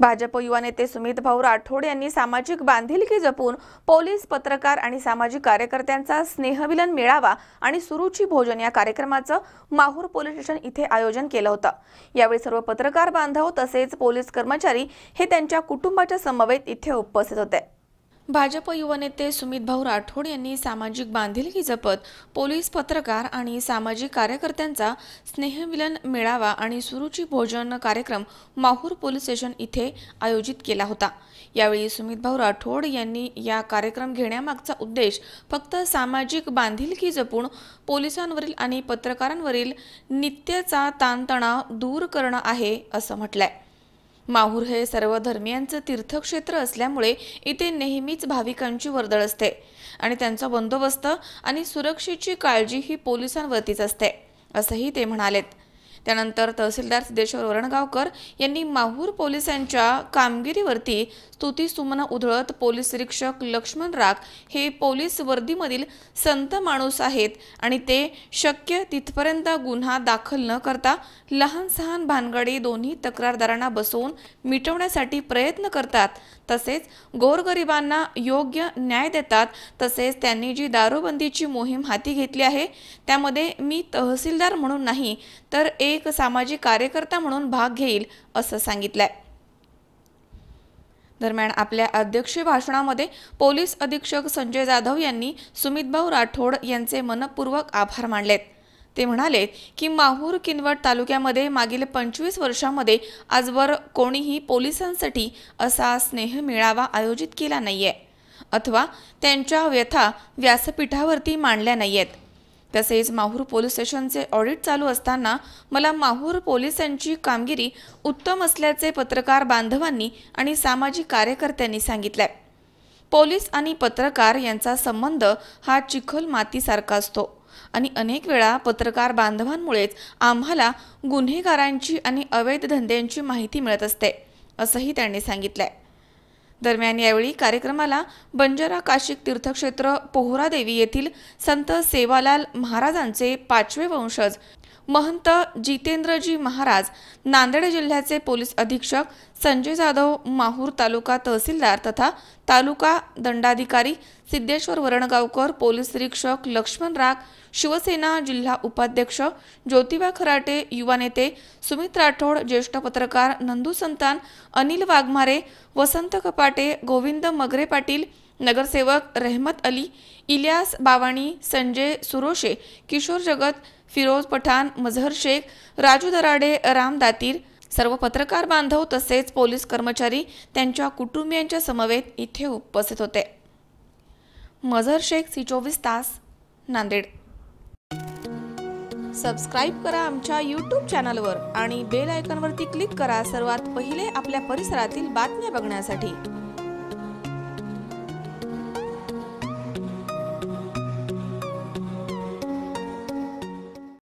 भाजप युवा नेते सुमित भाऊ राठोड यांनी सामाजिक बांधिलकी जपून पोलीस पत्रकार आणि सामाजिक कार्यकर्त्यांचा स्नेहविलन मेळावा आणि सुरुची भोजन या कार्यक्रमाचं माहूर पोलीस स्टेशन इथे आयोजन केलं होतं यावेळी सर्व पत्रकार बांधव तसेच पोलीस कर्मचारी हे त्यांच्या कुटुंबाच्या समवेत इथे उपस्थित होते भाजप युवा नेते सुमित भाऊ राठोड यांनी सामाजिक बांधिलकी जपत पोलीस पत्रकार आणि सामाजिक कार्यकर्त्यांचा स्नेहमिलन मेळावा आणि सुरुची भोजन कार्यक्रम माहूर पोलीस स्टेशन इथे आयोजित केला होता यावेळी सुमित भाऊ राठोड यांनी या कार्यक्रम घेण्यामागचा उद्देश फक्त सामाजिक बांधिलकी जपून पोलिसांवरील आणि पत्रकारांवरील नित्याचा ताणतणाव दूर करणं आहे असं म्हटलंय माहूर हे सर्व धर्मियांचं तीर्थक्षेत्र असल्यामुळे इथे नेहमीच भाविकांची वर्दळ असते आणि त्यांचा बंदोबस्त आणि सुरक्षेची काळजी ही पोलिसांवरतीच असते असंही ते म्हणालेत त्यानंतर तहसीलदार सिद्धेश्वर वरणगावकर यांनी माहूर पोलिसांच्या कामगिरीवरती स्तुतीसुमनं उधळत पोलीस निरीक्षक लक्ष्मण राग हे पोलीस वर्दीमधील संत माणूस आहेत आणि ते शक्य तिथपर्यंत गुन्हा दाखल न करता लहान सहान भानगडी दोन्ही तक्रारदारांना बसवून मिटवण्यासाठी प्रयत्न करतात तसेच गोरगरिबांना योग्य न्याय देतात तसेच त्यांनी जी दारूबंदीची मोहीम हाती घेतली आहे त्यामध्ये मी तहसीलदार म्हणून नाही तर एक सामाजिक कार्यकर्ता म्हणून भाग घेईल असं सांगितलं दरम्यान आपल्या अध्यक्षीय भाषणामध्ये पोलीस अधीक्षक संजय जाधव यांनी सुमितभाऊ राठोड यांचे मनपूर्वक आभार मानलेत ते म्हणाले की माहूर किनवट तालुक्यामध्ये मागील पंचवीस वर्षामध्ये आजवर कोणीही पोलिसांसाठी असा स्नेह मेळावा आयोजित केला नाहीये अथवा त्यांच्या व्यथा व्यासपीठावरती मांडल्या नाहीयेत तसेच माहूर पोलीस स्टेशनचे ऑडिट चालू असताना मला माहूर पोलिसांची कामगिरी उत्तम असल्याचे पत्रकार बांधवांनी आणि सामाजिक कार्यकर्त्यांनी सांगितले पोलीस आणि पत्रकार यांचा संबंध हा चिखल मातीसारखा असतो आणि अनेक वेळा पत्रकार बांधवांमुळेच आम्हाला गुन्हेगारांची आणि अवैध धंद्यांची माहिती मिळत असते असंही त्यांनी सांगितलंय दरम्यान यावेळी कार्यक्रमाला बंजारा काशिक तीर्थक्षेत्र पोहरादेवी येथील संत सेवालाल महाराजांचे पाचवे वंशज महंत जितेंद्रजी महाराज नांदेड जिल्ह्याचे पोलीस अधीक्षक संजय जाधव माहूर तालुका तहसीलदार तथा तालुका दंडाधिकारी सिद्धेश्वर वरणगावकर पोलीस निरीक्षक लक्ष्मण राग शिवसेना जिल्हा उपाध्यक्ष ज्योतिबा खराटे युवा नेते सुमित राठोड ज्येष्ठ पत्रकार नंदू संतान अनिल वाघमारे वसंत कपाटे गोविंद मगरे पाटील नगरसेवक रहमत अली इलियास बावाणी संजय सुरोशे किशोर जगत फिरोज पठाण मझहर शेख राजू दराडे राम दातीर सर्व पत्रकार बांधव तसेच पोलीस कर्मचारी त्यांच्या कुटुंबियांच्या समवेत इथे उपस्थित होते मझहर शेख सी चोवीस तास नांदेड सबस्क्राईब करा आमच्या यूट्यूब चॅनलवर आणि बेल आयकॉनवरती क्लिक करा सर्वात पहिले आपल्या परिसरातील बातम्या बघण्यासाठी